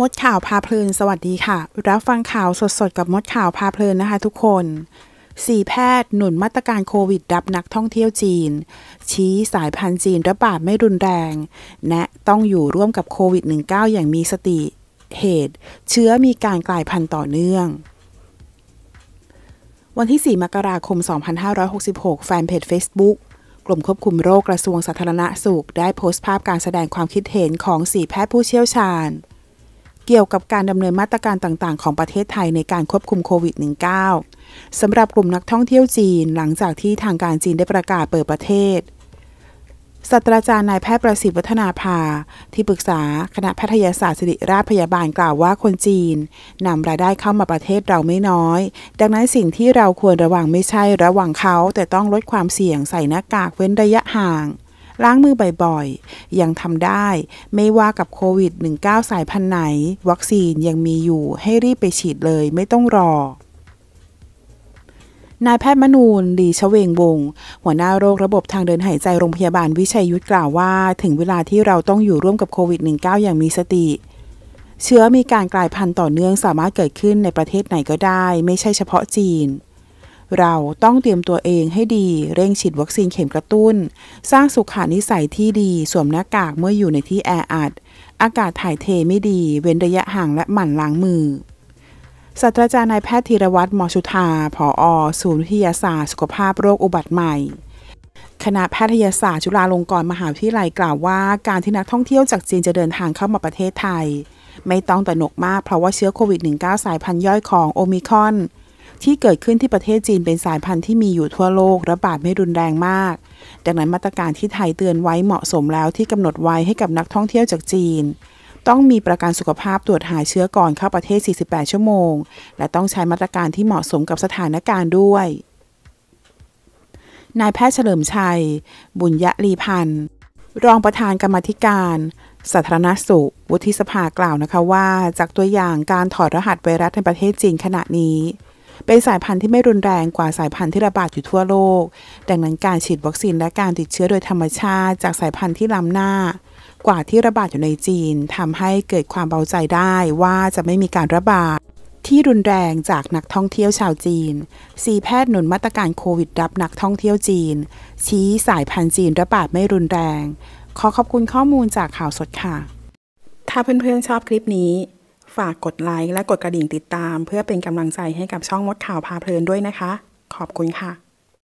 มดข่าวพาเพลินสวัสดีค่ะ รับฟังข่าวสดๆ กับมดข่าวพาเพลินนะคะทุกคนสี่แพทย์หนุนมาตรการโควิด รับนักท่องเที่ยวจีน ชี้สายพันธุ์จีนระบาดไม่รุนแรงและต้องอยู่ร่วมกับโควิด -19 อย่างมีสติเหตุ เชื้อมีการกลายพันธุ์ต่อเนื่อง วันที่ 4 มกราคม 2566 แฟนเพจ Facebook ก่มควบคุมโรคกระทรวงสาธารณสุขได้โพสต์ภาพการแสดงความคิดเห็นของสีแพทย์ผู้เชี่ยวชาญเกี่ยวกับการดำเนินมาตรการต่าง ๆของประเทศไทยในการควบคุมโควิด -19 สำหรับกลุ่มนักท่องเที่ยวจีนหลังจากที่ทางการจีนได้ประกาศเปิดประเทศ ศาสตราจารย์นายแพทย์ประสิทธิ์วัฒนาภาที่ปรึกษาคณะแพทยศาสตร์ศิริราชพยาบาลกล่าวว่าคนจีนนำรายได้เข้ามาประเทศเราไม่น้อย ดังนั้นสิ่งที่เราควรระวังไม่ใช่ระวังเขาแต่ต้องลดความเสี่ยง ใส่หน้ากากเว้นระยะห่างล้างมือบ่อย ๆ ยังทำได้ ไม่ว่ากับโควิด -19 สายพันธุ์ไหน วัคซีนยังมีอยู่ให้รีบไปฉีดเลยไม่ต้องรอ นายแพทย์มนูลดีชเวงวง หัวหน้าโรคระบบทางเดินหายใจโรงพยาบาลวิชัยยุทธกล่าวว่า ถึงเวลาที่เราต้องอยู่ร่วมกับโควิด -19 อย่างมีสติ เชื้อมีการกลายพันธุ์ต่อเนื่องสามารถเกิดขึ้นในประเทศไหนก็ได้ ไม่ใช่เฉพาะจีนเราต้องเตรียมตัวเองให้ดีเร่งฉีดวัคซีนเข็มกระตุ้น สร้างสุขานิสัยที่ดีสวมหน้ากากเมื่ออยู่ในที่แออัด อากาศถ่ายเทไม่ดี เว้นระยะห่างและหมั่นล้างมือศาสตราจารย์นายแพทย์ธีรวัตรหมอชุธาผออศูนย์วิทยาศาสตร์สุขภาพโรคอุบัติใหม่คณะแพทยศาสตร์จุฬาลงกรณ์มหาวิทยาลัยกล่าวว่า การที่นักท่องเที่ยวจากจีนจะเดินทางเข้ามาประเทศไทยไม่ต้องตระหนกมากเพราะว่าเชื้อโควิด -19 สายพันธุ์ย่อยของโอมิคอนที่เกิดขึ้นที่ประเทศจีนเป็นสายพันธุ์ที่มีอยู่ทั่วโลกระบาดไม่รุนแรงมาก ดังนั้นมาตรการที่ไทยเตือนไว้เหมาะสมแล้วที่กำหนดไว้ให้กับนักท่องเที่ยวจากจีน ต้องมีประกันสุขภาพตรวจหาเชื้อก่อนเข้าประเทศ 48 ชั่วโมง และต้องใช้มาตรการที่เหมาะสมกับสถานการณ์ด้วย นายแพทย์เฉลิมชัย บุญยะลีพันธ์รองประธานกรรมธิการสาธารณสุขวุฒิสภากล่าวนะคะว่า จากตัวอย่างการถอดรหัสไวรัสในประเทศจีนขณะนี้เป็นสายพันธุ์ที่ไม่รุนแรงกว่าสายพันธุ์ที่ระบาดอยู่ทั่วโลก ดังนั้นการฉีดวัคซีนและการติดเชื้อโดยธรรมชาติ จากสายพันธุ์ที่ล้ำหน้า กว่าที่ระบาดอยู่ในจีน ทำให้เกิดความเบาใจได้ว่าจะไม่มีการระบาด ที่รุนแรงจากนักท่องเที่ยวชาวจีนสีแพทย์หนุนมาตรการโควิดรับนักท่องเที่ยวจีน ชี้สายพันธุ์จีนระบาดไม่รุนแรง ขอขอบคุณข้อมูลจากข่าวสดค่ะ ถ้าเพื่อนๆชอบคลิปนี้ฝากกดไลค์และกดกระดิ่งติดตาม เพื่อเป็นกำลังใจให้กับช่องมดข่าวพาเพลินด้วยนะคะ ขอบคุณค่ะ